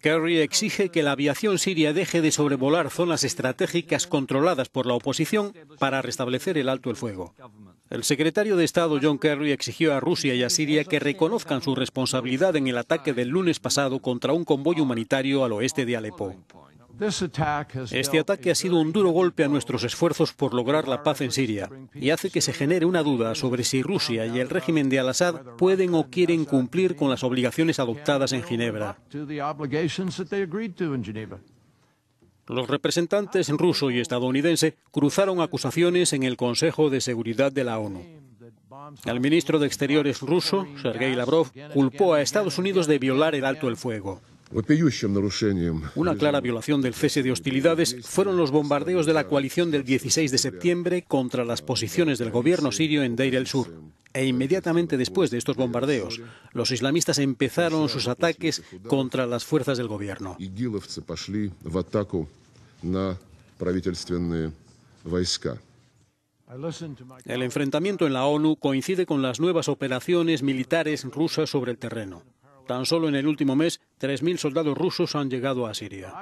Kerry exige que la aviación siria deje de sobrevolar zonas estratégicas controladas por la oposición para restablecer el alto el fuego. El secretario de Estado John Kerry exigió a Rusia y a Siria que reconozcan su responsabilidad en el ataque del lunes pasado contra un convoy humanitario al oeste de Alepo. Este ataque ha sido un duro golpe a nuestros esfuerzos por lograr la paz en Siria y hace que se genere una duda sobre si Rusia y el régimen de Al-Assad pueden o quieren cumplir con las obligaciones adoptadas en Ginebra. Los representantes ruso y estadounidense cruzaron acusaciones en el Consejo de Seguridad de la ONU. El ministro de Exteriores ruso, Sergei Lavrov, culpó a Estados Unidos de violar el alto el fuego. Una clara violación del cese de hostilidades fueron los bombardeos de la coalición del 16 de septiembre contra las posiciones del gobierno sirio en Deir el Sur. E inmediatamente después de estos bombardeos, los islamistas empezaron sus ataques contra las fuerzas del gobierno. El enfrentamiento en la ONU coincide con las nuevas operaciones militares rusas sobre el terreno. Tan solo en el último mes, 3.000 soldados rusos han llegado a Siria.